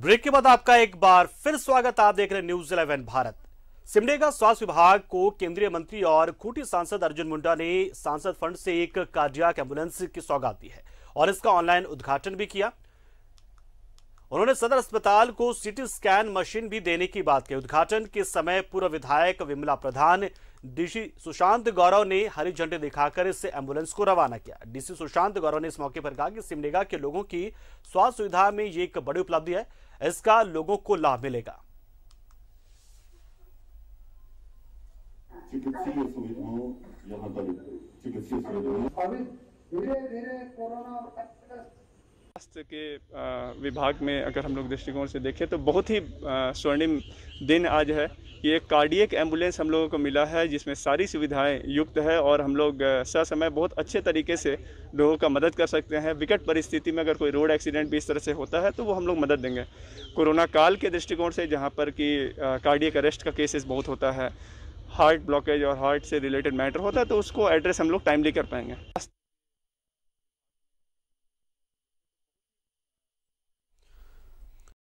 break के बाद आपका एक बार फिर स्वागत आप देख रहे हैं न्यूज इलेवन भारत सिमडे का स्वास्थ्य विभाग को केंद्रीय मंत्री और खूटी सांसद अर्जुन मुंडा ने सांसद फंड से एक कार्डियक एम्बुलेंस की सौगात दी है और इसका ऑनलाइन उद्घाटन भी किया उन्होंने सदर अस्पताल को सिटी स्कैन मशीन भी देने की बात कही उद्घाटन के समय पूर्व विधायक विमला प्रधान डीसी सुशांत गौरव ने हरी झंडी दिखाकर इस एम्बुलेंस को रवाना किया डीसी सुशांत गौरव ने इस मौके पर कहा कि सिमडेगा के लोगों की स्वास्थ्य सुविधा में ये एक बड़ी उपलब्धि है इसका लोगों को लाभ मिलेगा चिकित्सीय सुविधाओं यहाँ पर चिकित्सीय अभी धीरे धीरे कोरोना स्वास्थ्य के विभाग में अगर हम लोग दृष्टिकोण से देखें तो बहुत ही स्वर्णिम दिन आज है ये कार्डियक एम्बुलेंस हम लोगों को मिला है जिसमें सारी सुविधाएं युक्त है और हम लोग ससमय बहुत अच्छे तरीके से लोगों का मदद कर सकते हैं विकट परिस्थिति में अगर कोई रोड एक्सीडेंट भी इस तरह से होता है तो वो हम लोग मदद देंगे कोरोना काल के दृष्टिकोण से जहाँ पर कि कार्डियक अरेस्ट का केसेस बहुत होता है हार्ट ब्लॉकेज और हार्ट से रिलेटेड मैटर होता है तो उसको एड्रेस हम लोग टाइमली कर पाएंगे